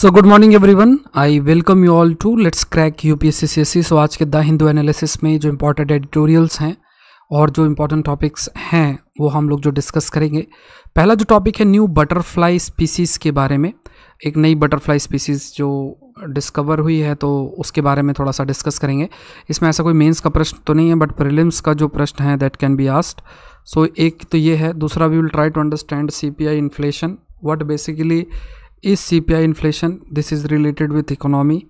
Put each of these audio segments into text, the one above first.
so good morning one I welcome you all to let's crack U P S C so आज के the Hindu analysis में जो important editorials हैं और जो इम्पोर्टेंट टॉपिक्स हैं वो हम लोग जो डिस्कस करेंगे पहला जो टॉपिक है न्यू बटरफ्लाई स्पीसीज़ के बारे में एक नई बटरफ्लाई स्पीसीज़ जो डिस्कवर हुई है तो उसके बारे में थोड़ा सा डिस्कस करेंगे इसमें ऐसा कोई मेंस का प्रश्न तो नहीं है बट प्रिलिम्स का जो प्रश्न है that can be asked so एक तो ये है दूसरा we will try to understand C P I inflation what basically is C P I inflation this is related with economy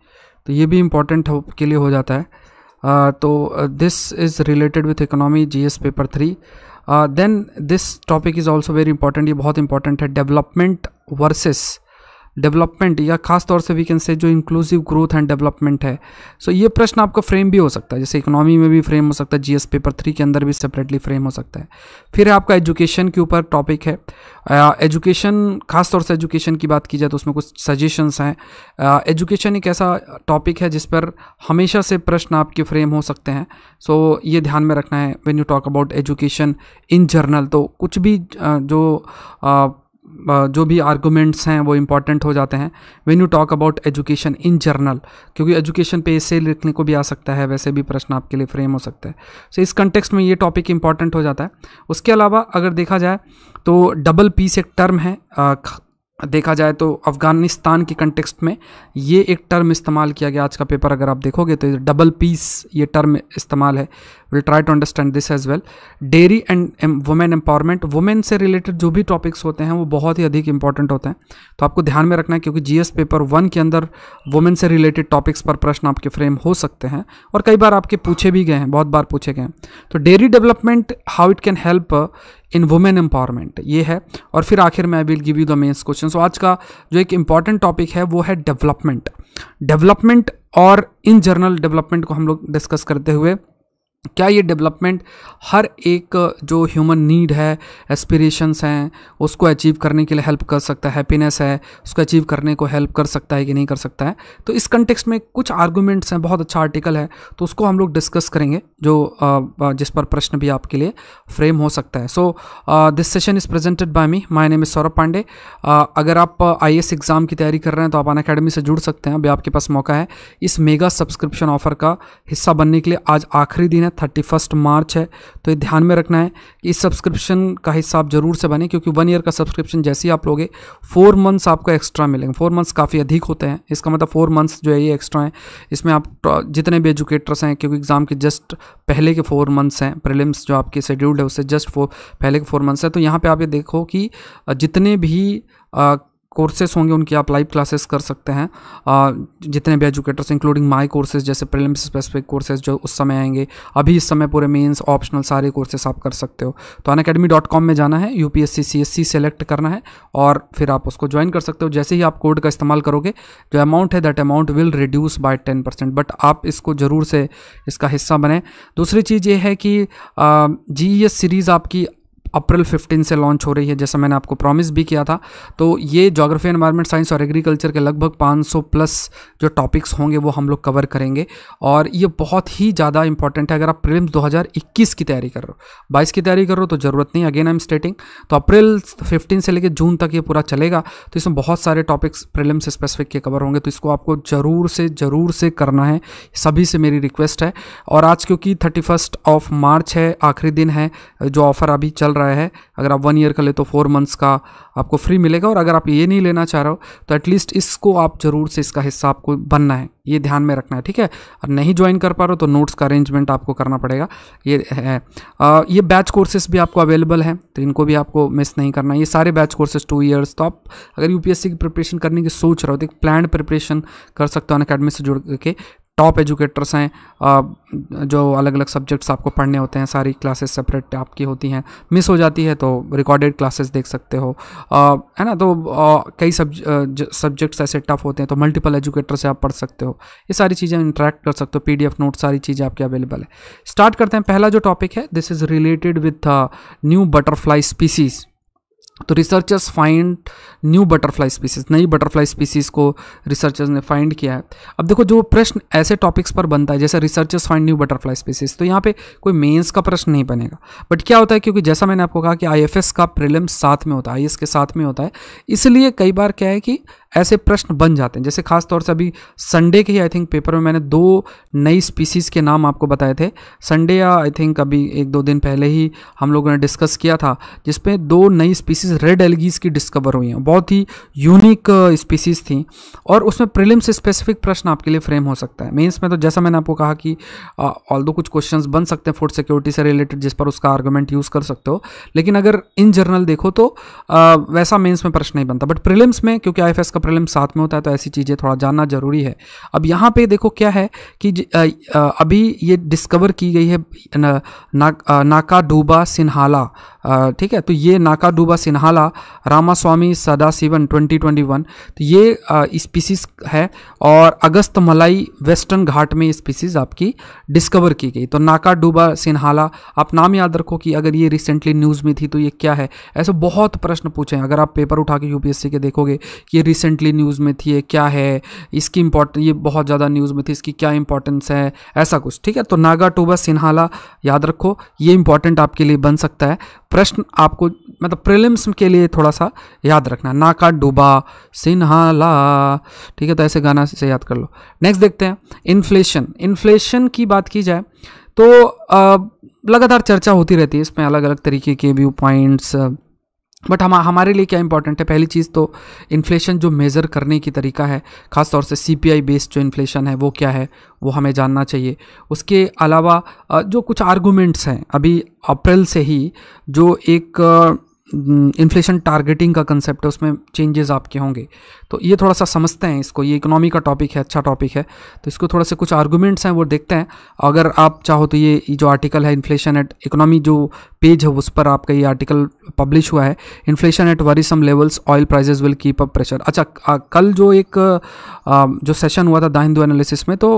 तो ये भी इम्पोर्टेंट के लिए हो जाता है uh, तो this is related with economy G S paper three then this topic is also very important ये बहुत इंपॉर्टेंट है डेवलपमेंट वर्सेस डेवलपमेंट या खास तौर से वी कैन से जो इंक्लूसिव ग्रोथ एंड डेवलपमेंट है सो so, ये प्रश्न आपका फ्रेम भी हो सकता है जैसे इकोनॉमी में भी फ्रेम हो सकता है जीएस पेपर थ्री के अंदर भी सेपरेटली फ्रेम हो सकता है फिर आपका एजुकेशन के ऊपर टॉपिक है एजुकेशन खास तौर से एजुकेशन की बात की जाए तो उसमें कुछ सजेशंस हैं एजुकेशन एक ऐसा टॉपिक है जिस पर हमेशा से प्रश्न आपके फ्रेम हो सकते हैं सो so, ये ध्यान में रखना है when you talk about education in general तो कुछ भी जो जो भी आर्गूमेंट्स हैं वो इम्पॉर्टेंट हो जाते हैं when you talk about education in general क्योंकि एजुकेशन पे इसे लिखने को भी आ सकता है वैसे भी प्रश्न आपके लिए फ्रेम हो सकता है सो so, इस कंटेक्स्ट में ये टॉपिक इंपॉर्टेंट हो जाता है उसके अलावा अगर देखा जाए तो डबल पीस एक टर्म है आ, देखा जाए तो अफ़गानिस्तान के कंटेक्स्ट में ये एक टर्म इस्तेमाल किया गया आज का पेपर अगर आप देखोगे तो डबल पीस ये टर्म इस्तेमाल है will try to understand this as well dairy and women empowerment women से रिलेटेड जो भी टॉपिक्स होते हैं वो बहुत ही अधिक इंपॉर्टेंट होते हैं तो आपको ध्यान में रखना है क्योंकि जी पेपर वन के अंदर वुमेन से रिलेटेड टॉपिक्स पर प्रश्न आपके फ्रेम हो सकते हैं और कई बार आपके पूछे भी गए हैं बहुत बार पूछे गए हैं तो dairy development how it can help in women empowerment ये है और फिर आखिर में I will give you the mains question so आज का जो एक इंपॉर्टेंट टॉपिक है वो है डेवलपमेंट डेवलपमेंट और इन जनरल डेवलपमेंट को हम लोग डिस्कस करते हुए क्या ये डेवलपमेंट हर एक जो ह्यूमन नीड है एस्पिरेशंस हैं उसको अचीव करने के लिए हेल्प कर सकता है हैप्पीनेस है उसको अचीव करने को हेल्प कर सकता है कि नहीं कर सकता है तो इस कंटेक्स्ट में कुछ आर्गुमेंट्स हैं बहुत अच्छा आर्टिकल है तो उसको हम लोग डिस्कस करेंगे जो जिस पर प्रश्न भी आपके लिए फ्रेम हो सकता है so this session is presented by me my name is Saurabh Pandey अगर आप आई एग्ज़ाम की तैयारी कर रहे हैं तो आप अन अकेडमी से जुड़ सकते हैं अभी आपके पास मौका है इस मेगा सब्सक्रिप्शन ऑफर का हिस्सा बनने के लिए आज आखिरी दिन है है थर्टी फर्स्ट मार्च है तो ये ध्यान में रखना है कि इस सब्सक्रिप्शन का हिस्सा आप जरूर से बने क्योंकि वन ईयर का सब्सक्रिप्शन जैसे ही आप लोगे फोर मंथ्स आपको एक्स्ट्रा मिलेंगे फोर मंथ्स काफ़ी अधिक होते हैं इसका मतलब फोर मंथ्स जो है ये एक्स्ट्रा हैं इसमें आप जितने भी एजुकेटर्स हैं क्योंकि एग्ज़ाम के जस्ट पहले के फोर मंथ्स हैं प्रिलिम्स जो आपके शेड्यूल्ड है उससे जस्ट फोर पहले के फोर मंथ्स हैं तो यहाँ पर आप ये देखो कि जितने भी कोर्सेस होंगे उनकी आप लाइव क्लासेस कर सकते हैं जितने भी एजुकेटर्स इंक्लूडिंग माय कोर्सेज जैसे प्रिलिम्स स्पेसिफिक कोर्सेज जो उस समय आएंगे अभी इस समय पूरे मेंस ऑप्शनल सारे कोर्सेस आप कर सकते हो तो अन में जाना है यू पी सेलेक्ट करना है और फिर आप उसको ज्वाइन कर सकते हो जैसे ही आप कोड का इस्तेमाल करोगे जो अमाउंट है that amount will reduce by ten percent but आप इसको ज़रूर से इसका हिस्सा बने दूसरी चीज़ ये है कि जी सीरीज़ e आपकी अप्रैल 15 से लॉन्च हो रही है जैसा मैंने आपको प्रॉमिस भी किया था तो ये जोग्राफी एनवायरनमेंट साइंस और एग्रीकल्चर के लगभग 500 प्लस जो टॉपिक्स होंगे वो हम लोग कवर करेंगे और ये बहुत ही ज़्यादा इंपॉर्टेंट है अगर आप प्रिलिम्स 2021 की तैयारी कर रहे हो बाईस की तैयारी कर रहे हो तो ज़रूरत नहीं अगेन आई एम स्टेटिंग तो अप्रैल फिफ्टीन से लेकर जून तक ये पूरा चलेगा तो इसमें बहुत सारे टॉपिक्स प्रिलिम्स स्पेसिफिक के कवर होंगे तो इसको आपको ज़रूर से ज़रूर से करना है सभी से मेरी रिक्वेस्ट है और आज क्योंकि थर्टी ऑफ मार्च है आखिरी दिन है जो ऑफ़र अभी चल रहा है अगर आप वन ईयर का ले तो फोर मंथ्स का आपको फ्री मिलेगा और अगर आप ये नहीं लेना चाह रहे हो तो एटलीस्ट इसको आप ज़रूर से इसका हिस्सा आपको बनना है ये ध्यान में रखना है ठीक है और नहीं ज्वाइन कर पा रहे हो तो नोट्स का अरेंजमेंट आपको करना पड़ेगा ये है आ, ये बैच कोर्सेस भी आपको अवेलेबल हैं तो इनको भी आपको मिस नहीं करना ये सारे बैच कोर्सेज टू ईयर्स तो आप अगर यूपीएससी की प्रिपरेशन करने की सोच रहे हो तो एक प्लान प्रिपरेशन कर सकते हो अन से जुड़ के टॉप एजुकेटर्स हैं जो अलग अलग सब्जेक्ट्स आपको पढ़ने होते हैं सारी क्लासेस सेपरेट आपकी होती हैं मिस हो जाती है तो रिकॉर्डेड क्लासेस देख सकते हो है ना तो कई सब सब्जेक्ट्स ऐसे टफ होते हैं तो मल्टीपल एजुकेटर से आप पढ़ सकते हो ये सारी चीज़ें इंटरेक्ट कर सकते हो पी नोट सारी चीज़ें आपके अवेलेबल है स्टार्ट करते हैं पहला जो टॉपिक है this is related with new butterfly species तो researchers find new butterfly species नई बटरफ्लाई स्पीसीज को रिसर्चर्स ने फाइंड किया है अब देखो जो प्रश्न ऐसे टॉपिक्स पर बनता है जैसे researchers find new butterfly species तो यहाँ पे कोई मेंस का प्रश्न नहीं बनेगा बट क्या होता है क्योंकि जैसा मैंने आपको कहा कि आई का प्रिलिम्स साथ में होता है आई e के साथ में होता है इसलिए कई बार क्या है कि ऐसे प्रश्न बन जाते हैं जैसे खास तौर से अभी संडे के ही आई थिंक पेपर में मैंने दो नई स्पीसीज़ के नाम आपको बताए थे संडे या आई थिंक अभी एक दो दिन पहले ही हम लोगों ने डिस्कस किया था जिसमें दो नई स्पीसीज़ रेड एलगीज़ की डिस्कवर हुई हैं बहुत ही यूनिक स्पीसीज़ थी और उसमें प्रिलिम से स्पेसिफिक प्रश्न आपके लिए फ्रेम हो सकता है मेन्स में तो जैसा मैंने आपको कहा कि ऑल uh, दो कुछ क्वेश्चन बन सकते हैं फूड सिक्योरिटी से रिलेटेड जिस पर उसका आर्गूमेंट यूज़ कर सकते हो लेकिन अगर इन जनरल देखो तो आ, uh, वैसा मेन्स में प्रश्न नहीं बनता बट प्रिलिम्स में क्योंकि आई का उसका प्रॉब्लम साथ में होता है तो ऐसी चीज़ें थोड़ा जानना ज़रूरी है अब यहाँ पे देखो क्या है कि अभी ये डिस्कवर की गई है ना, ना, नाकाडूबा सिन्हाला ठीक है तो ये नाकाडूबा सिन्हाला रामास्वामी सदाशिवन 2021 तो ये स्पीसीज है और अगस्त मलाई वेस्टर्न घाट में स्पीसीज आपकी डिस्कवर की गई तो नाकाडूबा सिन्हाला आप नाम याद रखो कि अगर ये रिसेंटली न्यूज़ में थी तो ये क्या है ऐसे बहुत प्रश्न पूछें अगर आप पेपर उठा के यूपीएससी के देखोगे ये रिसेंटली न्यूज़ में थी ये क्या है इसकी इंपॉर्टें ये बहुत ज़्यादा न्यूज़ में थी इसकी क्या इंपॉर्टेंस है ऐसा कुछ ठीक है तो नागाटोबा सिन्हाला याद रखो ये इंपॉर्टेंट आपके लिए बन सकता है प्रश्न आपको मतलब प्रिलिम्स के लिए थोड़ा सा याद रखना नाका डूबा सिन्हाला ठीक है तो ऐसे गाना से याद कर लो नेक्स्ट देखते हैं इन्फ्लेशन इन्फ्लेशन की बात की जाए तो लगातार चर्चा होती रहती है इसमें अलग अलग तरीके के व्यू पॉइंट्स बट हम हमारे लिए क्या इंपॉर्टेंट है पहली चीज़ तो इन्फ्लेशन जो मेज़र करने की तरीका है ख़ास तौर से सीपीआई बेस्ड जो इन्फ्लेशन है वो क्या है वो हमें जानना चाहिए उसके अलावा जो कुछ आर्गूमेंट्स हैं अभी अप्रैल से ही जो एक इन्फ्लेशन टारगेटिंग का कंसेप्ट है उसमें चेंजेस आपके होंगे तो ये थोड़ा सा समझते हैं इसको ये इकोनॉमी का टॉपिक है अच्छा टॉपिक है तो इसको थोड़ा सा कुछ आर्गूमेंट्स हैं वो देखते हैं अगर आप चाहो तो ये जो आर्टिकल है इन्फ्लेशन एट इकोनॉमी जो पेज है उस पर आपका ये आर्टिकल पब्लिश हुआ है inflation at worrisome levels oil prices will keep up pressure अच्छा कल जो एक जो सेशन हुआ था द हिंदू एनालिसिस में तो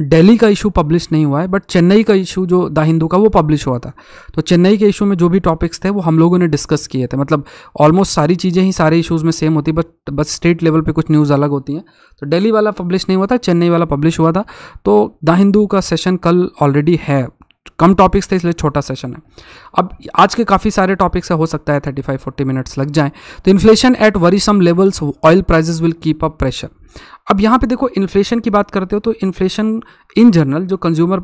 डेली का इशू पब्लिश नहीं हुआ है बट चेन्नई का इशू जो द हिंदू का वो पब्लिश हुआ था तो चेन्नई के इशू में जो भी टॉपिक्स थे वो हम लोगों ने डिस्कस किए थे मतलब ऑलमोस्ट सारी चीज़ें ही सारे इशूज़ में सेम होती बट बस स्टेट लेवल पे कुछ न्यूज़ अलग होती हैं तो दिल्ली वाला पब्लिश नहीं हुआ था चेन्नई वाला पब्लिश हुआ था तो द हिंदू का सेशन कल ऑलरेडी है कम टॉपिक्स थे इसलिए छोटा सेशन है अब आज के काफ़ी सारे टॉपिक्स हो सकता है थर्टी फाइव फोर्टी मिनट्स लग जाएं तो inflation at worrisome levels oil prices will keep up pressure अब यहाँ पे देखो इन्फ्लेशन की बात करते हो तो इन्फ्लेशन इन जनरल जो कंज्यूमर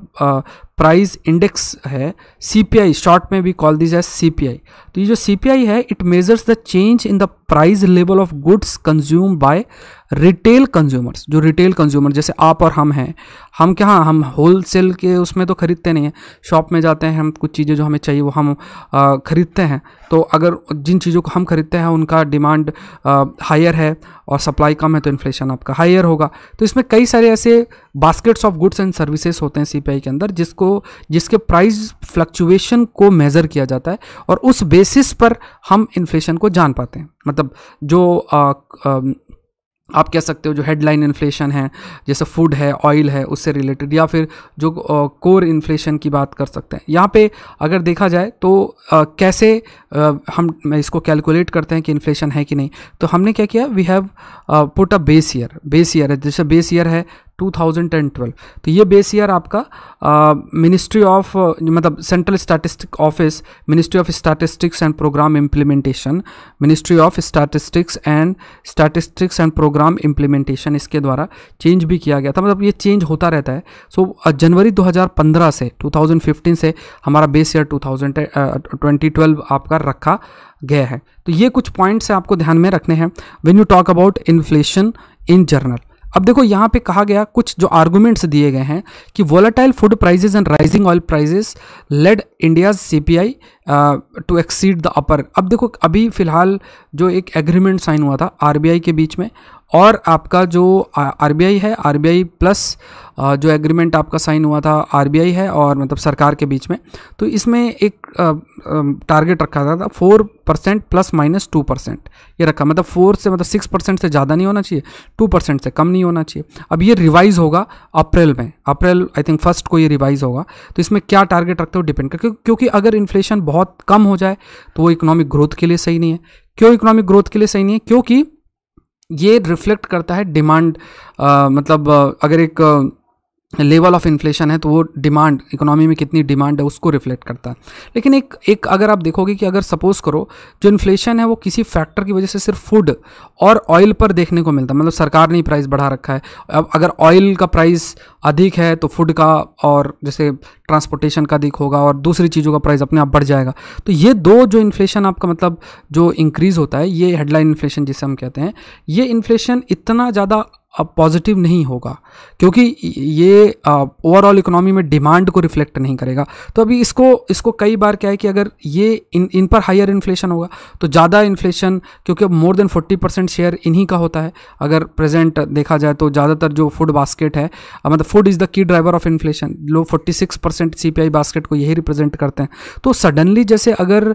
प्राइस इंडेक्स है सीपीआई शॉर्ट में भी कॉल दिस एज सीपीआई तो ये जो सीपीआई है it measures the change in the price level of goods consume by retail consumers जो रिटेल कंज्यूमर जैसे आप और हम हैं हम क्या हाँ हम होलसेल के उसमें तो ख़रीदते नहीं हैं शॉप में जाते हैं हम कुछ चीज़ें जो हमें चाहिए वो हम ख़रीदते हैं तो अगर जिन चीज़ों को हम ख़रीदते हैं उनका डिमांड हायर है और सप्लाई कम है तो इन्फ्लेशन आपका हायर होगा तो इसमें कई सारे ऐसे baskets of goods and services होते हैं सीपीआई के अंदर जिसको जिसके प्राइस फ्लक्चुएशन को मेज़र किया जाता है और उस बेसिस पर हम इन्फ्लेशन को जान पाते हैं मतलब जो आ, आ, आप कह सकते हो जो हेडलाइन इन्फ्लेशन है जैसे फूड है ऑयल है उससे रिलेटेड या फिर जो कोर इन्फ्लेशन की बात कर सकते हैं यहाँ पे अगर देखा जाए तो uh, कैसे uh, हम इसको कैलकुलेट करते हैं कि इन्फ्लेशन है कि नहीं तो हमने क्या किया we have put a base year base year है जैसे बेस ईयर है 2012 तो ये बेस ईयर आपका मिनिस्ट्री ऑफ मतलब central statistic office ministry of statistics and programme implementation ministry of statistics and statistics and programme implementation इसके द्वारा change भी किया गया था मतलब ये चेंज होता रहता है सो so, जनवरी 2015 से 2015 से हमारा बेस ईयर 2000 2012 आपका रखा गया है तो ये कुछ पॉइंट्स आपको ध्यान में रखने हैं when you talk about inflation in general अब देखो यहाँ पे कहा गया कुछ जो आर्गूमेंट्स दिए गए हैं कि volatile food prices and rising oil prices led India's C P I to exceed the upper अब देखो अभी फिलहाल जो एक एग्रीमेंट साइन हुआ था आर के बीच में और आपका जो आर है आर प्लस जो एग्रीमेंट आपका साइन हुआ था आर है और मतलब सरकार के बीच में तो इसमें एक टारगेट रखा था four percent plus minus two percent ये रखा मतलब फोर से मतलब सिक्स परसेंट से ज़्यादा नहीं होना चाहिए टू परसेंट से कम नहीं होना चाहिए अब ये रिवाइज़ होगा अप्रैल में अप्रैल आई थिंक फर्स्ट को ये रिवाइज़ होगा तो इसमें क्या टारगेट रखते हो डिपेंड कर क्योंकि अगर इन्फ्लेशन बहुत कम हो जाए तो वो इकोनॉमिक ग्रोथ के लिए सही नहीं है क्यों इकोनॉमिक ग्रोथ के लिए सही नहीं है क्योंकि ये रिफ्लेक्ट करता है डिमांड मतलब अगर एक लेवल ऑफ इन्फ्लेशन है तो वो डिमांड इकोनॉमी में कितनी डिमांड है उसको रिफ्लेक्ट करता है लेकिन एक एक अगर आप देखोगे कि अगर सपोज करो जो इन्फ्लेशन है वो किसी फैक्टर की वजह से सिर्फ फूड और ऑयल पर देखने को मिलता है मतलब सरकार ने प्राइस बढ़ा रखा है अब अगर ऑयल का प्राइस अधिक है तो फूड का और जैसे ट्रांसपोर्टेशन का अधिक होगा और दूसरी चीज़ों का प्राइस अपने आप बढ़ जाएगा तो ये दो जो इन्फ्लेशन आपका मतलब जो इंक्रीज़ होता है ये हेडलाइन इन्फ्लेशन जिसे हम कहते हैं ये इन्फ्लेशन इतना ज़्यादा अब पॉजिटिव नहीं होगा क्योंकि ये ओवरऑल इकोनॉमी में डिमांड को रिफ्लेक्ट नहीं करेगा तो अभी इसको इसको कई बार क्या है कि अगर ये इन इन पर हायर इन्फ्लेशन होगा तो ज़्यादा इन्फ्लेशन क्योंकि अब मोर देन 40 परसेंट शेयर इन्हीं का होता है अगर प्रेजेंट देखा जाए तो ज़्यादातर जो फूड बास्केट है मतलब food is the key driver of inflation लोग forty six percent C basket को यही रिप्रेजेंट करते हैं तो सडनली जैसे अगर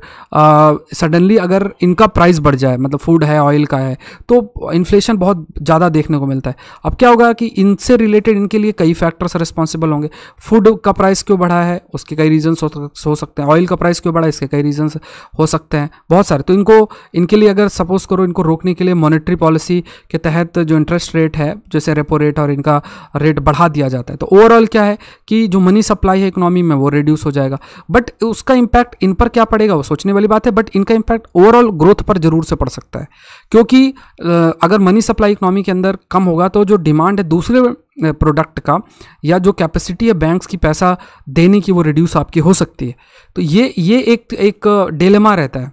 सडनली अगर इनका प्राइस बढ़ जाए मतलब फूड है ऑयल का है तो इन्फ्लेशन बहुत ज़्यादा देखने को मिलता है जाता है अब क्या होगा कि इनसे रिलेटेड इनके लिए कई फैक्टर्स रिस्पॉन्सिबल होंगे फूड का प्राइस क्यों बढ़ा है उसके कई रीजन्स हो सकते हैं ऑयल का प्राइस क्यों बढ़ा है इसके कई रीजन्स हो सकते हैं बहुत सारे तो इनको इनके लिए अगर सपोज करो इनको रोकने के लिए मॉनिटरी पॉलिसी के तहत जो इंटरेस्ट रेट है जैसे रेपो रेट और इनका रेट बढ़ा दिया जाता है तो ओवरऑल क्या है कि जो मनी सप्लाई है इकोनॉमी में वो रिड्यूस हो जाएगा बट उसका इम्पैक्ट इन पर क्या पड़ेगा वो सोचने वाली बात है बट इनका इम्पैक्ट ओवरऑल ग्रोथ पर जरूर से पड़ सकता है क्योंकि अगर मनी सप्लाई इकोनॉमी के अंदर कम होगा होगा तो जो डिमांड है दूसरे प्रोडक्ट का या जो कैपेसिटी है बैंक्स की पैसा देने की वो रिड्यूस आपकी हो सकती है तो ये ये एक एक डेलेमा रहता है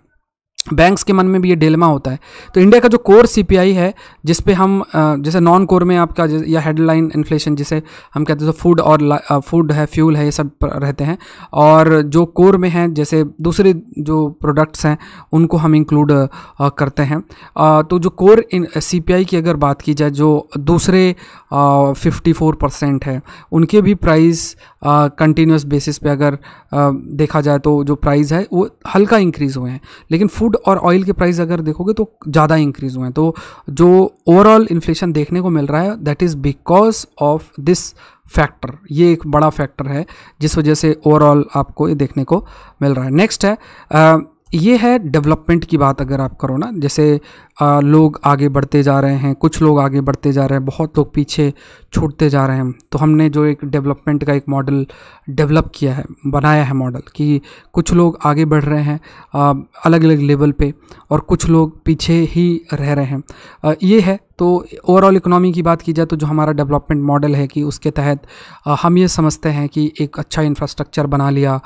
बैंक्स के मन में भी ये डेलमा होता है तो इंडिया का जो कोर सीपीआई है जिस पे हम जैसे नॉन कोर में आपका या हेडलाइन इन्फ्लेशन जिसे हम कहते हैं फूड और फूड है फ्यूल है ये सब रहते हैं और जो कोर में हैं जैसे दूसरे जो प्रोडक्ट्स हैं उनको हम इंक्लूड करते हैं तो जो कोर सी की अगर बात की जाए जो दूसरे फिफ्टी है उनके भी प्राइस कंटिन्यूस बेसिस पे अगर आ, देखा जाए तो जो प्राइस है वो हल्का इंक्रीज़ हुए हैं लेकिन फूड और ऑयल के प्राइस अगर देखोगे तो ज़्यादा इंक्रीज़ हुए हैं तो जो ओवरऑल इन्फ्लेशन देखने को मिल रहा है that is because of this factor ये एक बड़ा फैक्टर है जिस वजह से ओवरऑल आपको ये देखने को मिल रहा है नेक्स्ट है आ, ये है डेवलपमेंट की बात अगर आप करो ना जैसे आ, लोग आगे बढ़ते जा रहे हैं कुछ लोग आगे बढ़ते जा रहे हैं बहुत लोग पीछे छूटते जा रहे हैं तो हमने जो एक डेवलपमेंट का एक मॉडल डेवलप किया है बनाया है मॉडल कि कुछ लोग आगे बढ़ रहे हैं आ, अलग अलग लेवल पे और कुछ लोग पीछे ही रह रहे हैं आ, ये है तो ओवरऑल इकोनॉमी की बात की जाए तो जो हमारा डेवलपमेंट मॉडल है कि उसके तहत हम ये समझते हैं कि एक अच्छा इंफ्रास्ट्रक्चर बना लिया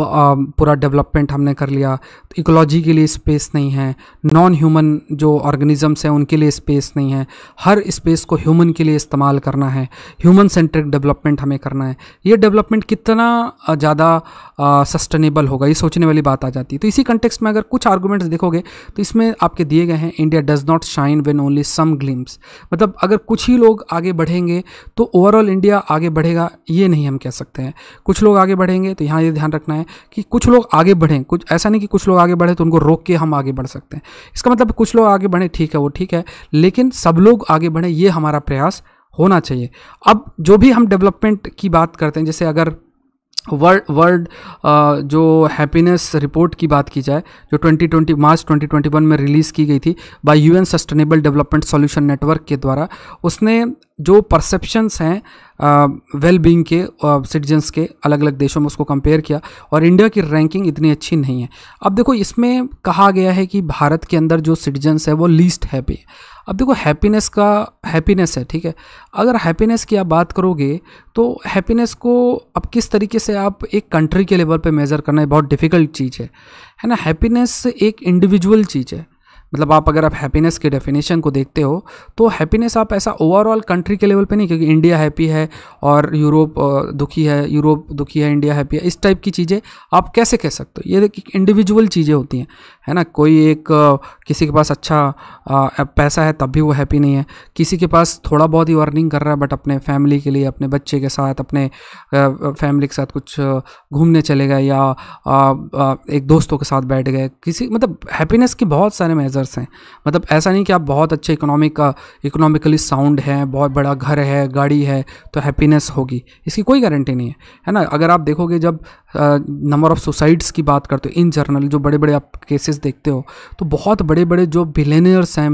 पूरा डेवलपमेंट हमने कर लिया तो इकोलॉजी के लिए स्पेस नहीं है नॉन ह्यूमन जो ऑर्गेनिजम्स हैं उनके लिए स्पेस नहीं है हर स्पेस को ह्यूमन के लिए इस्तेमाल करना है ह्यूमन सेंट्रिक डेवलपमेंट हमें करना है ये डेवलपमेंट कितना ज़्यादा सस्टेनेबल होगा ये सोचने वाली बात आ जाती है तो इसी कंटेक्स में अगर कुछ आर्गूमेंट्स देखोगे तो इसमें आपके दिए गए हैं India does not shine when only some glimpse मतलब अगर कुछ ही लोग आगे बढ़ेंगे तो ओवरऑल इंडिया आगे बढ़ेगा ये नहीं हम कह सकते हैं कुछ लोग आगे बढ़ेंगे तो यहाँ ये ध्यान रखना है कि कुछ लोग आगे बढ़ें कुछ ऐसा नहीं कि कुछ लोग आगे बढ़े तो उनको रोक के हम आगे बढ़ सकते हैं इसका मतलब कुछ लोग आगे आगे बढ़े ठीक है वो ठीक है लेकिन सब लोग आगे बढ़े ये हमारा प्रयास होना चाहिए अब जो भी हम डेवलपमेंट की बात करते हैं जैसे अगर वर्ल्ड वर्ल्ड uh, जो हैप्पीनेस रिपोर्ट की बात की जाए जो 2020 मार्च 2021 में रिलीज़ की गई थी by UN sustainable development solution network के द्वारा उसने जो परसेप्शंस हैं वेल uh, बींग के सिटीजन्स uh, के अलग अलग देशों में उसको कंपेयर किया और इंडिया की रैंकिंग इतनी अच्छी नहीं है अब देखो इसमें कहा गया है कि भारत के अंदर जो सिटीजन्स है वो लीस्ट हैप्पी है अब देखो हैप्पीनेस का हैप्पीनेस है ठीक है अगर हैप्पीनेस की आप बात करोगे तो हैप्पीनेस को अब किस तरीके से आप एक कंट्री के लेवल पे मेज़र करना है बहुत डिफ़िकल्ट चीज़ है है ना हैप्पीनेस एक इंडिविजुअल चीज़ है मतलब आप अगर आप हैप्पीनेस के डेफिनेशन को देखते हो तो हैप्पीनेस आप ऐसा ओवरऑल कंट्री के लेवल पे नहीं क्योंकि इंडिया हैप्पी है और यूरोप दुखी है यूरोप दुखी है इंडिया हैप्पी है इस टाइप की चीज़ें आप कैसे कह सकते हो ये इंडिविजुअल चीज़ें होती हैं है ना कोई एक किसी के पास अच्छा पैसा है तब भी वो हैप्पी नहीं है किसी के पास थोड़ा बहुत ही अर्निंग कर रहा है बट अपने फैमिली के लिए अपने बच्चे के साथ अपने फैमिली के साथ कुछ घूमने चले गए या एक दोस्तों के साथ बैठ गए किसी मतलब हैप्पीनेस के बहुत सारे मेजर ब्रदर्स हैं मतलब ऐसा नहीं कि आप बहुत अच्छे इकोनॉमिक का इकोनॉमिकली साउंड हैं बहुत बड़ा घर है गाड़ी है तो हैप्पीनेस होगी इसकी कोई गारंटी नहीं है है ना अगर आप देखोगे जब नंबर ऑफ़ सुसाइड्स की बात करते हो इन जर्नल जो बड़े बड़े आप केसेस देखते हो तो बहुत बड़े बड़े जो बिलेनियर्स हैं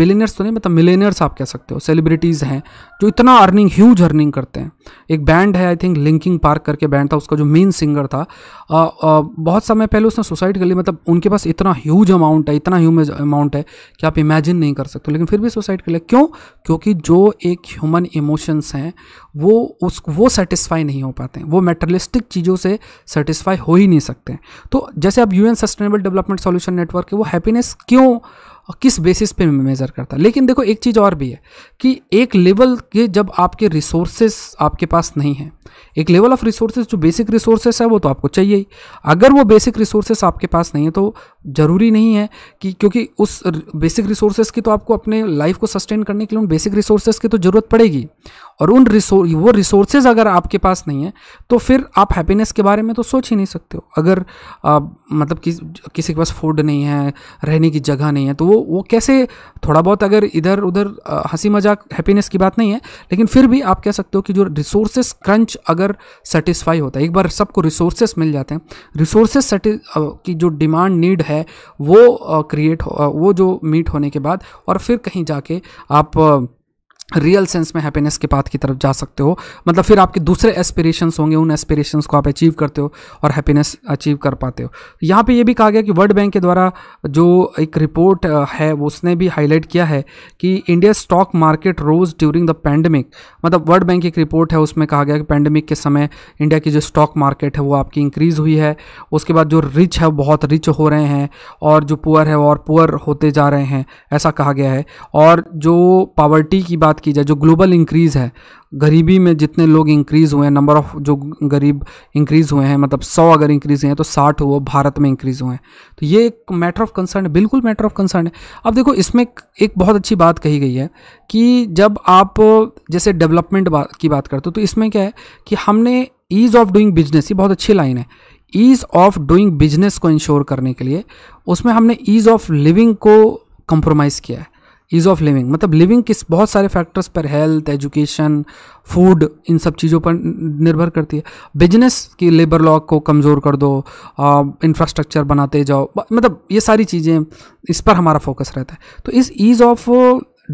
बिलेनियर्स तो नहीं मतलब मिलेनियर्स आप कह सकते हो सेलिब्रिटीज़ हैं जो इतना अर्निंग ह्यूज अर्निंग करते हैं एक बैंड है आई थिंक लिंकिंग पार्क करके बैंड था उसका जो मेन सिंगर था आ, आ, बहुत समय पहले उसने सुसाइड कर ली मतलब उनके पास इतना ह्यूज अमाउंट है इतना ह्यूज अमाउंट है कि आप इमेजिन नहीं कर सकते लेकिन फिर भी सुसाइड कर लिया क्यों क्योंकि जो एक ह्यूमन इमोशंस हैं वो उस वो सेटिस्फाई नहीं हो पाते हैं वो मेटरलिस्टिक चीज़ों से सेटिस्फाई हो ही नहीं सकते तो जैसे अब UN sustainable development solution network है वो हैप्पीनेस क्यों किस बेसिस पे मेज़र करता है लेकिन देखो एक चीज़ और भी है कि एक लेवल के जब आपके रिसोर्सेज आपके पास नहीं है एक लेवल ऑफ रिसोर्सेज जो बेसिक रिसोर्सेज है वो तो आपको चाहिए ही अगर वो बेसिक रिसोर्सेस आपके पास नहीं है तो ज़रूरी नहीं है कि क्योंकि उस बेसिक रिसोर्सेज की तो आपको अपने लाइफ को सस्टेन करने के लिए उन बेसिक रिसोर्सेज की तो ज़रूरत पड़ेगी और उन रिसोर्स वो रिसोर्सेज अगर आपके पास नहीं है तो फिर आप हैप्पीनेस के बारे में तो सोच ही नहीं सकते हो अगर आ, मतलब कि, किसी के पास फूड नहीं है रहने की जगह नहीं है तो वो वो कैसे थोड़ा बहुत अगर इधर उधर हंसी मजाक हैप्पीनेस की बात नहीं है लेकिन फिर भी आप कह सकते हो कि जो रिसोर्सेज क्रंच अगर सेटिस्फाई होता है एक बार सबको रिसोर्सेस मिल जाते हैं रिसोर्सेस की जो डिमांड नीड है वो क्रिएट वो जो मीट होने के बाद और फिर कहीं जाके आप रियल सेंस में हैप्पीनेस के पाथ की तरफ जा सकते हो मतलब फिर आपके दूसरे एस्पिरेशंस होंगे उन एस्पिरेशंस को आप अचीव करते हो और हैप्पीनेस अचीव कर पाते हो यहाँ पे ये भी कहा गया कि वर्ल्ड बैंक के द्वारा जो एक रिपोर्ट है वो उसने भी हाईलाइट किया है कि India stock market rose during the pandemic मतलब वर्ल्ड बैंक एक रिपोर्ट है उसमें कहा गया कि पैंडमिक के समय इंडिया की जो स्टॉक मार्केट है वो आपकी इंक्रीज़ हुई है उसके बाद जो रिच है बहुत रिच हो रहे हैं और जो पुअर है और पुअर होते जा रहे हैं ऐसा कहा गया है और जो पावर्टी की बात की जाए जो ग्लोबल इंक्रीज़ है गरीबी में जितने लोग इंक्रीज़ हुए हैं नंबर ऑफ़ जो गरीब इंक्रीज़ हुए हैं मतलब सौ अगर इंक्रीज़ हुए हैं तो साठ वो भारत में इंक्रीज़ हुए हैं तो ये एक मैटर ऑफ कंसर्न है बिल्कुल मैटर ऑफ कंसर्न है अब देखो इसमें एक बहुत अच्छी बात कही गई है कि जब आप जैसे डेवलपमेंट बा, की बात करते हो तो इसमें क्या है कि हमने ईज़ ऑफ डूइंग बिजनेस ये बहुत अच्छी लाइन है ईज़ ऑफ डूइंग बिजनेस को इंश्योर करने के लिए उसमें हमने ईज़ ऑफ लिविंग को कंप्रोमाइज़ किया है ईज़ ऑफ लिविंग मतलब लिविंग किस बहुत सारे फैक्टर्स पर हेल्थ एजुकेशन फूड इन सब चीज़ों पर निर्भर करती है बिजनेस की लेबर लॉ को कमज़ोर कर दो इंफ्रास्ट्रक्चर बनाते जाओ मतलब ये सारी चीज़ें इस पर हमारा फोकस रहता है तो इस ईज़ ऑफ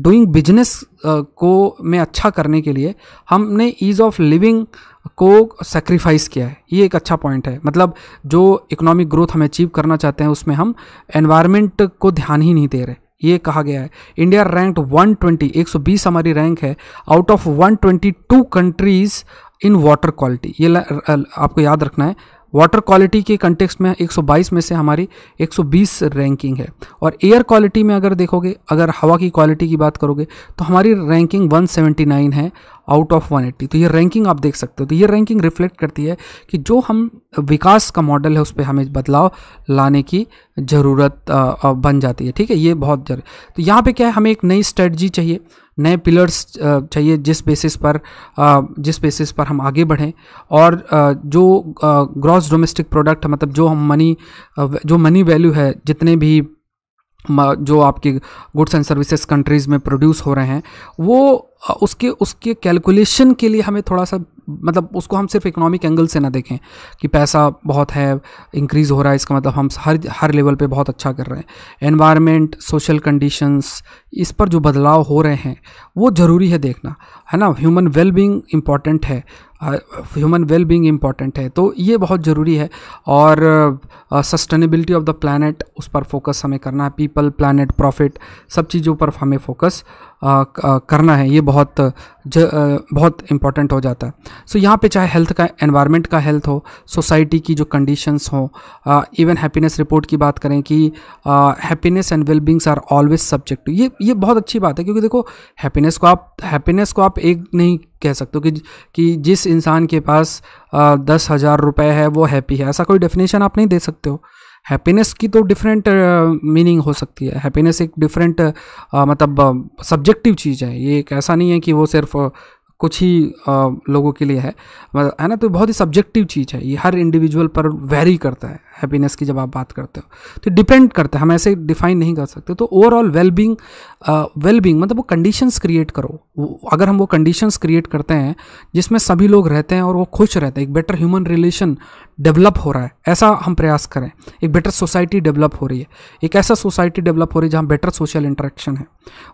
डूइंग बिजनेस को में अच्छा करने के लिए हमने ईज़ ऑफ लिविंग को सेक्रीफाइस किया है ये एक अच्छा पॉइंट है मतलब जो इकोनॉमिक ग्रोथ हम अचीव करना चाहते हैं उसमें हम एनवायरनमेंट को ध्यान ही नहीं दे रहे ये कहा गया है इंडिया रैंक्ड 120 120 हमारी रैंक है out of 122 countries in water quality ये आपको याद रखना है वाटर क्वालिटी के कंटेक्स्ट में 122 में से हमारी 120 रैंकिंग है और एयर क्वालिटी में अगर देखोगे अगर हवा की क्वालिटी की बात करोगे तो हमारी रैंकिंग 179 है आउट ऑफ 180 तो ये रैंकिंग आप देख सकते हो तो ये रैंकिंग रिफ्लेक्ट करती है कि जो हम विकास का मॉडल है उस पर हमें बदलाव लाने की ज़रूरत बन जाती है ठीक है ये बहुत जरूर तो यहाँ पे क्या है हमें एक नई स्ट्रेटजी चाहिए नए पिलर्स चाहिए जिस बेसिस पर जिस बेसिस पर हम आगे बढ़ें और जो ग्रॉस डोमेस्टिक प्रोडक्ट मतलब जो हम मनी जो मनी वैल्यू है जितने भी जो आपके गुड्स एंड सर्विसेज कंट्रीज़ में प्रोड्यूस हो रहे हैं वो उसके उसके कैलकुलेशन के लिए हमें थोड़ा सा मतलब उसको हम सिर्फ इकोनॉमिक एंगल से ना देखें कि पैसा बहुत है इंक्रीज़ हो रहा है इसका मतलब हम हर हर लेवल पे बहुत अच्छा कर रहे हैं एनवायरनमेंट सोशल कंडीशंस इस पर जो बदलाव हो रहे हैं वो ज़रूरी है देखना है ना ह्यूमन वेलबींग इम्पॉर्टेंट है ह्यूमन वेल बींग इम्पॉर्टेंट है तो ये बहुत ज़रूरी है और सस्टेनेबिलिटी ऑफ द प्लानट उस पर फोकस हमें करना है पीपल प्लानट प्रॉफिट सब चीज़ों पर हमें फोकस करना है ये बहुत ज, बहुत इम्पॉर्टेंट हो जाता है सो so, यहाँ पे चाहे हेल्थ का एनवायरनमेंट का हेल्थ हो सोसाइटी की जो कंडीशंस हो इवन हैप्पीनेस रिपोर्ट की बात करें कि happiness and wellbeings are always subject ये ये बहुत अच्छी बात है क्योंकि देखो हैप्पीनेस को आप हैप्पीनेस को आप एक नहीं कह सकते हो कि कि जिस इंसान के पास आ, दस हज़ार रुपये है वो हैप्पी है ऐसा कोई डेफिनेशन आप नहीं दे सकते हो हैप्पीनेस की तो डिफरेंट मीनिंग uh, हो सकती है हैप्पीनेस एक डिफरेंट uh, मतलब सब्जेक्टिव uh, चीज़ है ये एक ऐसा नहीं है कि वो सिर्फ कुछ ही लोगों के लिए है है ना तो बहुत ही सब्जेक्टिव चीज़ है ये हर इंडिविजुअल पर वेरी करता है हैप्पीनेस की जब आप बात करते हो तो डिपेंड करता है हम ऐसे डिफाइन नहीं कर सकते तो ओवरऑल वेलबींग वेलबींग मतलब वो कंडीशंस क्रिएट करो अगर हम वो कंडीशंस क्रिएट करते हैं जिसमें सभी लोग रहते हैं और वो खुश रहते हैं एक बेटर ह्यूमन रिलेशन डेवलप हो रहा है ऐसा हम प्रयास करें एक बेटर सोसाइटी डेवलप हो रही है एक ऐसा सोसाइटी डेवलप हो रही है जहाँ बेटर सोशल इंटरेक्शन है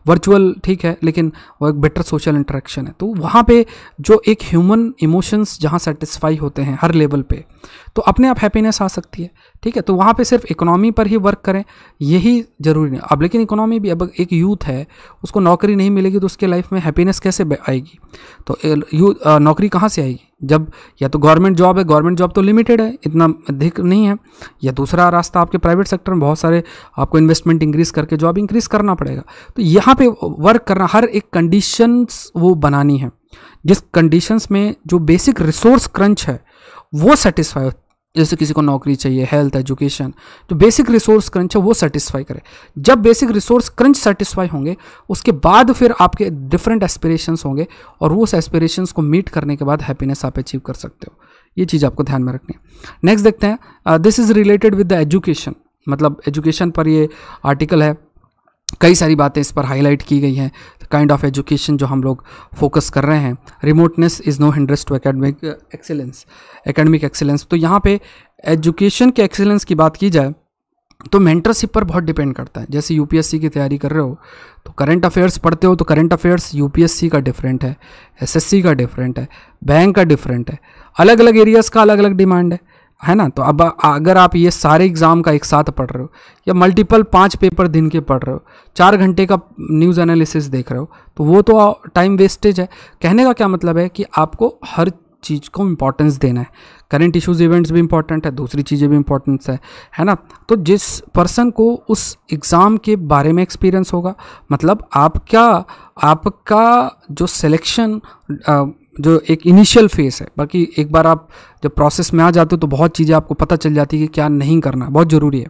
वर्चुअल ठीक है लेकिन वो एक बेटर सोशल इंटरेक्शन है तो वहाँ पे जो एक ह्यूमन इमोशंस जहाँ सेटिस्फाई होते हैं हर लेवल पे तो अपने आप हैप्पीनेस आ सकती है ठीक है तो वहाँ पे सिर्फ इकोनॉमी पर ही वर्क करें यही ज़रूरी नहीं अब लेकिन इकोनॉमी भी अब एक यूथ है उसको नौकरी नहीं मिलेगी तो उसके लाइफ में हैप्पीनेस कैसे आएगी तो यूथ नौकरी कहाँ से आएगी जब या तो गवर्नमेंट जॉब है गवर्नमेंट जॉब तो लिमिटेड है इतना अधिक नहीं है या दूसरा रास्ता आपके प्राइवेट सेक्टर में बहुत सारे आपको इन्वेस्टमेंट इंक्रीज़ करके जॉब इंक्रीज़ करना पड़ेगा तो यहाँ पे वर्क करना हर एक कंडीशंस वो बनानी है जिस कंडीशंस में जो बेसिक रिसोर्स क्रंच है वो सेटिस्फाई हो जैसे किसी को नौकरी चाहिए हेल्थ एजुकेशन जो बेसिक रिसोर्स क्रंच है वो सेटिस्फाई करे जब बेसिक रिसोर्स क्रंच सेटिस्फाई होंगे उसके बाद फिर आपके डिफरेंट एस्पिरेशंस होंगे और वो उस एस्पिरेशंस को मीट करने के बाद हैप्पीनेस आप अचीव कर सकते हो ये चीज़ आपको ध्यान में रखनी है नेक्स्ट देखते हैं this is related with the education मतलब एजुकेशन पर ये आर्टिकल है कई सारी बातें इस पर हाईलाइट की गई हैं काइंड ऑफ एजुकेशन जो हम लोग फोकस कर रहे हैं remoteness is no hindrance to academic excellence academic excellence तो यहाँ पे एजुकेशन के एक्सेलेंस की बात की जाए तो मेंटरशिप पर बहुत डिपेंड करता है जैसे यूपीएससी की तैयारी कर रहे हो तो करंट अफेयर्स पढ़ते हो तो करंट अफेयर्स यूपीएससी का डिफरेंट है एसएससी का डिफरेंट है बैंक का डिफरेंट है अलग अलग एरियाज़ का अलग अलग डिमांड है है ना तो अब अगर आप ये सारे एग्ज़ाम का एक साथ पढ़ रहे हो या मल्टीपल पांच पेपर दिन के पढ़ रहे हो चार घंटे का न्यूज़ एनालिसिस देख रहे हो तो वो तो टाइम वेस्टेज है कहने का क्या मतलब है कि आपको हर चीज़ को इम्पोर्टेंस देना है करंट इश्यूज इवेंट्स भी इंपॉर्टेंट है दूसरी चीज़ें भी इम्पोर्टेंस है है ना तो जिस पर्सन को उस एग्ज़ाम के बारे में एक्सपीरियंस होगा मतलब आपका आपका जो सिलेक्शन जो एक इनिशियल फेस है बाकी एक बार आप जब प्रोसेस में आ जाते हो तो बहुत चीज़ें आपको पता चल जाती है कि क्या नहीं करना बहुत ज़रूरी है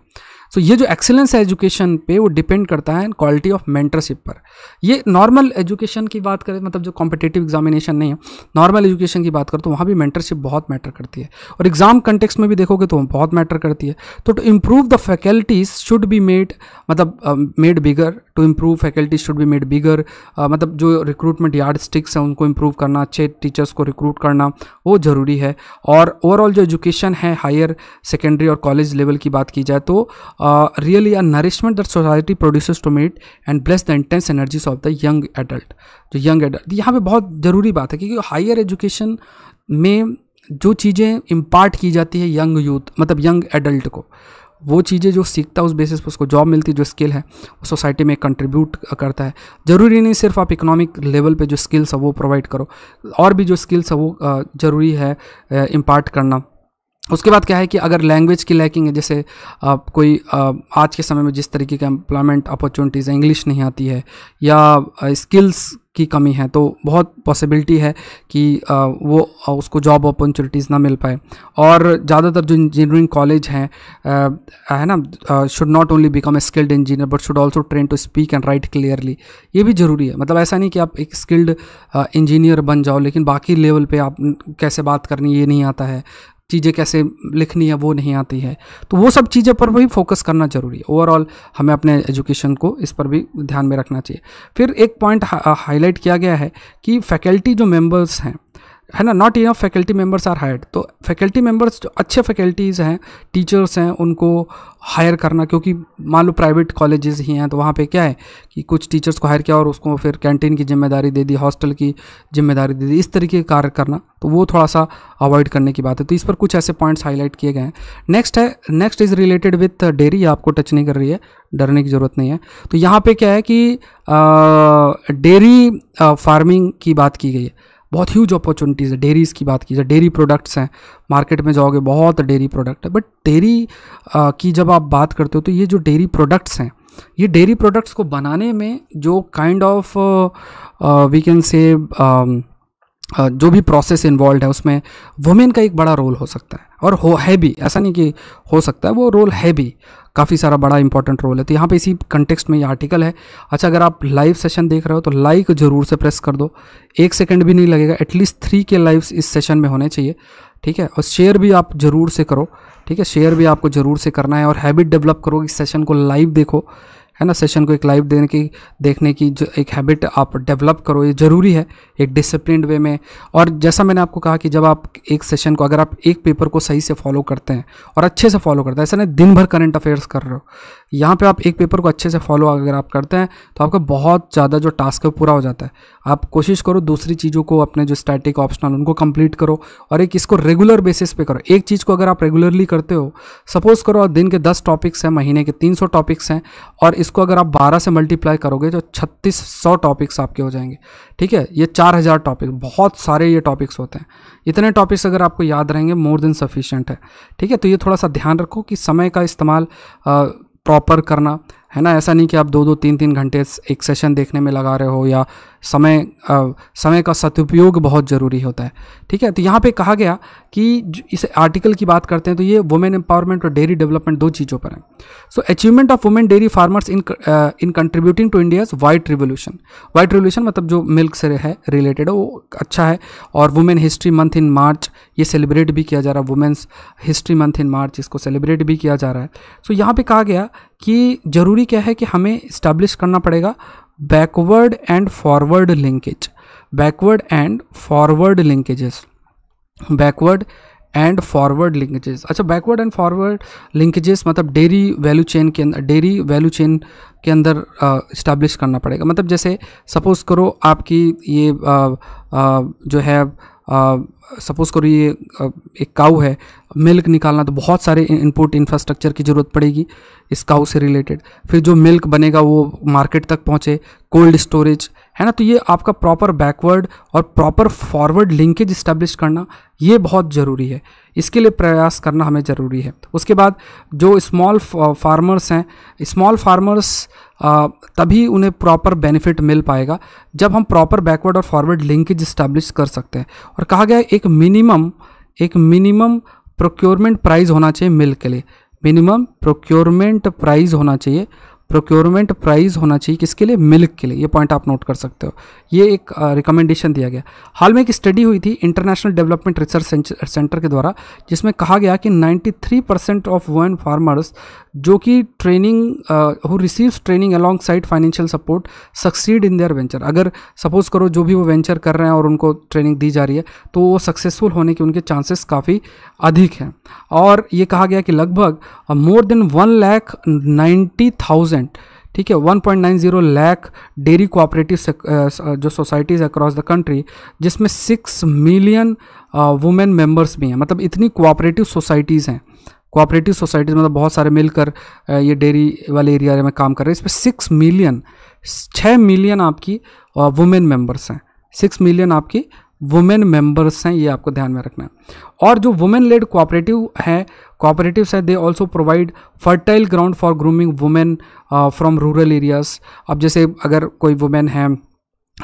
सो ये जो एक्सेलेंस है एजुकेशन पे वो डिपेंड करता है क्वालिटी ऑफ मेंटरशिप पर ये नॉर्मल एजुकेशन की बात करें मतलब जो कॉम्पिटेटिव एग्जामिनेशन नहीं है नॉर्मल एजुकेशन की बात करें तो वहाँ भी मेंटरशिप बहुत मैटर करती है और एग्जाम कंटेक्स में भी देखोगे तो बहुत मैटर करती है तो to improve the faculties should be made मतलब made bigger to improve faculties should be made bigger मतलब जो रिक्रूटमेंट यार्ड स्टिक्स हैं उनको इम्प्रूव करना अच्छे टीचर्स को रिक्रूट करना वो ज़रूरी है और ओवरऑल जो एजुकेशन है हायर सेकेंडरी और कॉलेज लेवल की बात की जाए तो really uh, really nourishment that society society to meet and bless the intense energies of the young adult जो यंग एडल्ट यहाँ पे बहुत ज़रूरी बात है क्योंकि हायर एजुकेशन में जो चीज़ें इम्पार्ट की जाती है यंग यूथ मतलब यंग एडल्ट को वो चीज़ें जो सीखता है उस बेसिस पर उसको जॉब मिलती है जो स्किल है वो सोसाइटी में कंट्रीब्यूट करता है ज़रूरी नहीं सिर्फ आप इकोनॉमिक लेवल पे जो स्किल्स है वो प्रोवाइड करो और भी जो स्किल्स है वो uh, ज़रूरी है इम्पार्ट uh, करना उसके बाद क्या है कि अगर लैंग्वेज की लैकिंग है जैसे आप कोई आज के समय में जिस तरीके का एम्प्लॉयमेंट अपॉर्चुनिटीज़ इंग्लिश नहीं आती है या स्किल्स की कमी है तो बहुत पॉसिबिलिटी है कि वो उसको जॉब अपॉर्चुनिटीज़ ना मिल पाए और ज़्यादातर जो इंजीनियरिंग कॉलेज हैं है ना should not only become a skilled engineer but should also train to speak and write clearly ये भी ज़रूरी है मतलब ऐसा नहीं कि आप एक स्किल्ड इंजीनियर बन जाओ लेकिन बाकी लेवल पे आप कैसे बात करनी ये नहीं आता है चीज़ें कैसे लिखनी है वो नहीं आती है तो वो सब चीज़ें पर भी फोकस करना ज़रूरी है ओवरऑल हमें अपने एजुकेशन को इस पर भी ध्यान में रखना चाहिए फिर एक पॉइंट हाईलाइट किया गया है कि फैकल्टी जो मेम्बर्स हैं है ना not enough faculty members are hired तो फैकल्टी मेम्बर्स जो अच्छे फैकल्टीज़ हैं टीचर्स हैं उनको हायर करना क्योंकि मान लो प्राइवेट कॉलेजेस ही हैं तो वहाँ पे क्या है कि कुछ टीचर्स को हायर किया और उसको फिर कैंटीन की जिम्मेदारी दे दी हॉस्टल की जिम्मेदारी दे दी इस तरीके का कार्य करना तो वो थोड़ा सा अवॉइड करने की बात है तो इस पर कुछ ऐसे पॉइंट्स हाईलाइट किए गए हैं नेक्स्ट है next is related with dairy आपको टच नहीं कर रही है डरने की ज़रूरत नहीं है तो यहाँ पर क्या है कि डेरी फार्मिंग की बात की गई है बहुत ह्यूज अपॉर्चुनिटीज़ है डेरीज़ की बात की जाए डेयरी प्रोडक्ट्स हैं मार्केट में जाओगे बहुत डेरी प्रोडक्ट है बट डेरी की जब आप बात करते हो तो ये जो डेयरी प्रोडक्ट्स हैं ये डेरी प्रोडक्ट्स को बनाने में जो kind of we can say जो भी प्रोसेस इन्वॉल्व है उसमें वुमेन का एक बड़ा रोल हो सकता है और हो है भी ऐसा नहीं कि हो सकता है वो रोल है भी काफ़ी सारा बड़ा इंपॉर्टेंट रोल है तो यहाँ पे इसी कंटेक्स्ट में ये आर्टिकल है अच्छा अगर आप लाइव सेशन देख रहे हो तो लाइक ज़रूर से प्रेस कर दो एक सेकेंड भी नहीं लगेगा एटलीस्ट थ्री के लाइव इस सेशन में होने चाहिए ठीक है और शेयर भी आप ज़रूर से करो ठीक है शेयर भी आपको ज़रूर से करना है और हैबिट डेवलप करो इस सेशन को लाइव देखो है ना सेशन को एक लाइव देने की देखने की जो एक हैबिट आप डेवलप करो ये ज़रूरी है एक डिसिप्लिन वे में और जैसा मैंने आपको कहा कि जब आप एक सेशन को अगर आप एक पेपर को सही से फॉलो करते हैं और अच्छे से फॉलो करते हैं ऐसा नहीं दिन भर करंट अफेयर्स कर रहे हो यहाँ पर आप एक पेपर को अच्छे से फॉलो अगर आप करते हैं तो आपका बहुत ज़्यादा जो टास्क है पूरा हो जाता है आप कोशिश करो दूसरी चीज़ों को अपने जो स्टैटिक ऑप्शनल उनको कंप्लीट करो और एक इसको रेगुलर बेसिस पे करो एक चीज़ को अगर आप रेगुलरली करते हो सपोज़ करो दिन के दस टॉपिक्स हैं महीने के तीन सौ टॉपिक्स हैं और इसको अगर आप 12 से मल्टीप्लाई करोगे तो छत्तीस सौ टॉपिक्स आपके हो जाएंगे ठीक है ये 4000 टॉपिक बहुत सारे ये टॉपिक्स होते हैं इतने टॉपिक्स अगर आपको याद रहेंगे मोर देन सफिशेंट है ठीक है तो ये थोड़ा सा ध्यान रखो कि समय का इस्तेमाल प्रॉपर करना है ना ऐसा नहीं कि आप दो दो तीन तीन घंटे एक सेशन देखने में लगा रहे हो या समय आ, समय का सदुपयोग बहुत ज़रूरी होता है ठीक है तो यहाँ पे कहा गया कि इस आर्टिकल की बात करते हैं तो ये वुमेन एम्पावरमेंट और डेयरी डेवलपमेंट दो चीज़ों पर है so achievement of women dairy farmers in in contributing to India's white revolution white revolution मतलब जो मिल्क से है रिलेटेड है वो अच्छा है और women history month in March ये सेलिब्रेट भी किया जा रहा है women's history month in March इसको सेलिब्रेट भी किया जा रहा है सो so, यहाँ पर कहा गया कि ज़रूरी क्या है कि हमें इस्टेब्लिश करना पड़ेगा backward and forward linkage backward and forward linkages backward and forward linkages अच्छा बैकवर्ड एंड फॉरवर्ड लिंकेजेस मतलब डेयरी वैल्यू चेन के अंदर डेयरी वैल्यू चेन के अंदर इस्टेब्लिश करना पड़ेगा मतलब जैसे सपोज करो आपकी ये आ, आ, जो है सपोज़ करो ये एक काऊ है मिल्क निकालना तो बहुत सारे इनपुट इंफ्रास्ट्रक्चर की ज़रूरत पड़ेगी इस काऊ से रिलेटेड फिर जो मिल्क बनेगा वो मार्केट तक पहुँचे कोल्ड स्टोरेज है ना तो ये आपका प्रॉपर बैकवर्ड और प्रॉपर फॉरवर्ड लिंकेज इस्टेब्लिश करना ये बहुत ज़रूरी है इसके लिए प्रयास करना हमें ज़रूरी है उसके बाद जो स्मॉल फार्मर्स हैं स्मॉल फार्मर्स तभी उन्हें प्रॉपर बेनिफिट मिल पाएगा जब हम प्रॉपर बैकवर्ड और फॉरवर्ड लिंकेज इस्टेब्लिश कर सकते हैं और कहा गया एक मिनिमम एक मिनिमम प्रोक्योरमेंट प्राइस होना चाहिए मिल के लिए मिनिमम प्रोक्योरमेंट प्राइस होना चाहिए प्रोक्योरमेंट प्राइस होना चाहिए किसके लिए मिल्क के लिए ये पॉइंट आप नोट कर सकते हो ये एक रिकमेंडेशन दिया गया हाल में एक स्टडी हुई थी इंटरनेशनल डेवलपमेंट रिसर्च सेंटर के द्वारा जिसमें कहा गया कि 93 परसेंट ऑफ वन फार्मर्स जो कि training who receives training alongside financial support succeed in their venture अगर सपोज करो जो भी वो वेंचर कर रहे हैं और उनको ट्रेनिंग दी जा रही है तो वो सक्सेसफुल होने के उनके चांसेस काफ़ी अधिक हैं और ये कहा गया कि लगभग more than one lakh ninety thousand ठीक है 1.90 लाख डेयरी कोऑपरेटिव जो सोसाइटीज़ अक्रॉस द कंट्री जिसमें सिक्स मिलियन वुमेन मेंबर्स भी हैं मतलब इतनी कोऑपरेटिव सोसाइटीज़ हैं कोऑपरेटिव सोसाइटीज़ मतलब बहुत सारे मिलकर ये डेयरी वाले एरिया में काम कर रहे हैं इसमें सिक्स मिलियन छः मिलियन आपकी वुमेन मेंबर्स हैं सिक्स मिलियन आपकी वुमेन मेंबर्स हैं ये आपको ध्यान में रखना है और जो वुमेन लेड कोऑपरेटिव हैं कोऑपरेटिव्स है they also provide fertile ground for grooming women from rural areas अब जैसे अगर कोई वुमेन है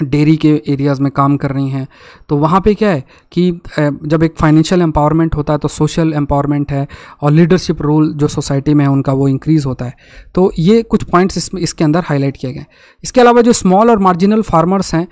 डेयरी के एरियाज़ में काम कर रही हैं तो वहाँ पे क्या है कि जब एक फाइनेंशियल एम्पावरमेंट होता है तो सोशल एम्पावरमेंट है और लीडरशिप रोल जो सोसाइटी में है उनका वो इंक्रीज़ होता है तो ये कुछ पॉइंट्स इसमें इसके अंदर हाईलाइट किए गए इसके अलावा जो स्मॉल और मार्जिनल फार्मर्स हैं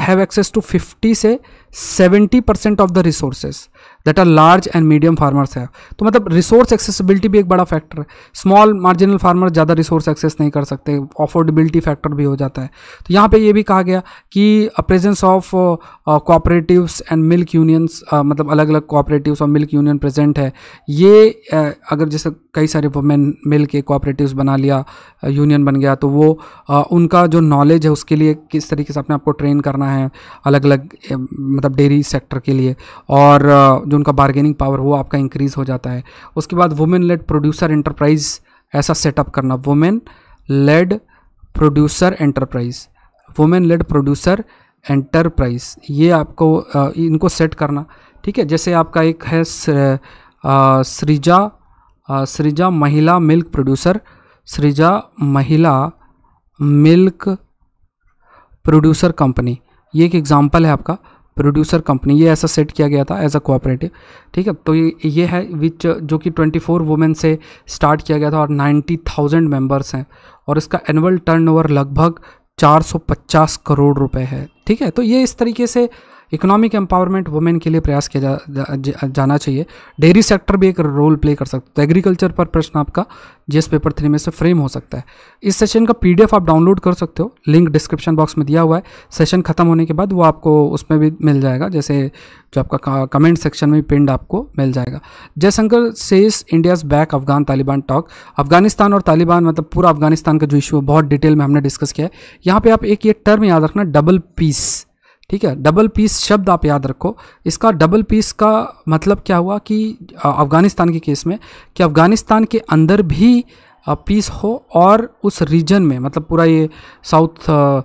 हैव एक्सेस टू फिफ्टी से seventy percent of the resources that are large and medium farmers है तो मतलब रिसोर्स एक्सेसिबिलिटी भी एक बड़ा फैक्टर है स्मॉल मार्जिनल फार्मर ज़्यादा रिसोर्स एक्सेस नहीं कर सकते अफोर्डेबिलिटी फैक्टर भी हो जाता है तो यहाँ पे ये भी कहा गया कि presence of cooperatives and milk unions मतलब अलग अलग कोऑपरेटिव्स और मिल्क यूनियन प्रेजेंट है ये uh, अगर जैसे कई सारे वुमेन मिल के कोऑपरेटिव बना लिया यूनियन बन गया तो वो उनका जो नॉलेज है उसके लिए किस तरीके से अपने आप को ट्रेन करना है अलग अलग मतलब डेयरी सेक्टर के लिए और जो उनका बार्गेनिंग पावर वो आपका इंक्रीज़ हो जाता है उसके बाद वुमेन लेड प्रोड्यूसर एंटरप्राइज़ ऐसा सेटअप करना women led producer enterprise women led producer enterprise ये आपको इनको सेट करना ठीक है जैसे आपका एक है सृजा सृजा महिला मिल्क प्रोड्यूसर सृजा महिला मिल्क प्रोड्यूसर कंपनी ये एक एग्जाम्पल है आपका प्रोड्यूसर कंपनी ये ऐसा सेट किया गया था एज अ कोऑपरेटिव ठीक है तो ये ये है विच जो कि 24 वुमेन से स्टार्ट किया गया था और 90,000 मेम्बर्स हैं और इसका एनुअल टर्नओवर लगभग 450 करोड़ रुपए है ठीक है तो ये इस तरीके से इकोनॉमिक एम्पावरमेंट वुमेन के लिए प्रयास किया जा, जा, जाना चाहिए डेयरी सेक्टर भी एक रोल प्ले कर सकता है तो एग्रीकल्चर पर प्रश्न आपका जीएस पेपर थ्री में से फ्रेम हो सकता है इस सेशन का पीडीएफ आप डाउनलोड कर सकते हो लिंक डिस्क्रिप्शन बॉक्स में दिया हुआ है सेशन खत्म होने के बाद वो आपको उसमें भी मिल जाएगा जैसे जो आपका कमेंट सेक्शन में पिंड आपको मिल जाएगा Jaishankar says India's back Afghan Taliban talk Afghanistan और तालिबान मतलब पूरा अफगानिस्तान का जो इशू है बहुत डिटेल में हमने डिस्कस किया है यहाँ पे आप एक ये टर्म याद रखना डबल पीस ठीक है डबल पीस शब्द आप याद रखो इसका डबल पीस का मतलब क्या हुआ कि अफ़गानिस्तान के केस में कि अफ़गानिस्तान के अंदर भी पीस हो और उस रीजन में मतलब पूरा ये साउथ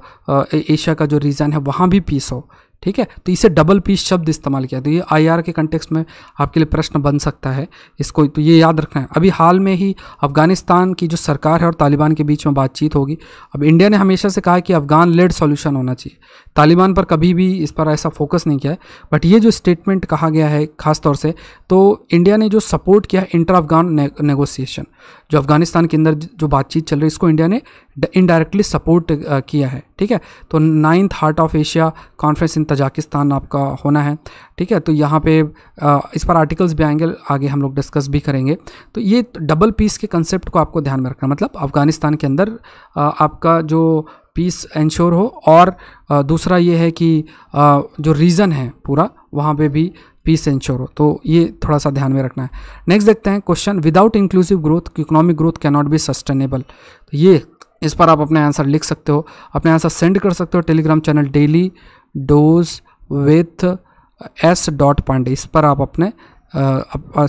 एशिया का जो रीजन है वहाँ भी पीस हो ठीक है तो इसे डबल पीस शब्द इस्तेमाल किया तो ये आईआर के कंटेक्स्ट में आपके लिए प्रश्न बन सकता है इसको तो ये याद रखना है अभी हाल में ही अफगानिस्तान की जो सरकार है और तालिबान के बीच में बातचीत होगी अब इंडिया ने हमेशा से कहा कि अफगान लेड सॉल्यूशन होना चाहिए तालिबान पर कभी भी इस पर ऐसा फोकस नहीं किया है बट ये जो स्टेटमेंट कहा गया है खासतौर से तो इंडिया ने जो सपोर्ट किया है इंटर अफगान नेगोसिएशन जो अफगानिस्तान के अंदर जो बातचीत चल रही है इसको इंडिया ने इनडायरेक्टली सपोर्ट किया है ठीक है तो ninth heart of Asia conference in Tajikistan आपका होना है ठीक है तो यहाँ पे इस पर आर्टिकल्स भी आएंगे आगे हम लोग डिस्कस भी करेंगे तो ये डबल पीस के कंसेप्ट को आपको ध्यान में रखना मतलब अफगानिस्तान के अंदर आपका जो पीस इंश्योर हो और दूसरा ये है कि जो रीज़न है पूरा वहाँ पे भी पी हो तो ये थोड़ा सा ध्यान में रखना है नेक्स्ट देखते हैं question without inclusive growth economic growth can not be sustainable तो ये इस पर आप अपने आंसर लिख सकते हो अपने आंसर सेंड कर सकते हो Telegram channel daily dose with S dot Pandey इस पर आप अपने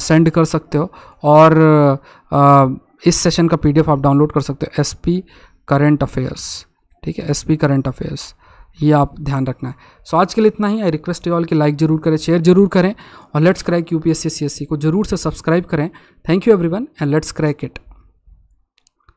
सेंड कर सकते हो और आ, इस सेशन का पीडीएफ आप डाउनलोड कर सकते हो एस पी अफेयर्स ठीक है एस पी अफेयर्स ये आप ध्यान रखना है सो so, आज के लिए इतना ही आई रिक्वेस्ट यू ऑल की लाइक जरूर करें शेयर जरूर करें और लेट्स क्रैक यू पी को जरूर से सब्सक्राइब करें thank you every and let's crack it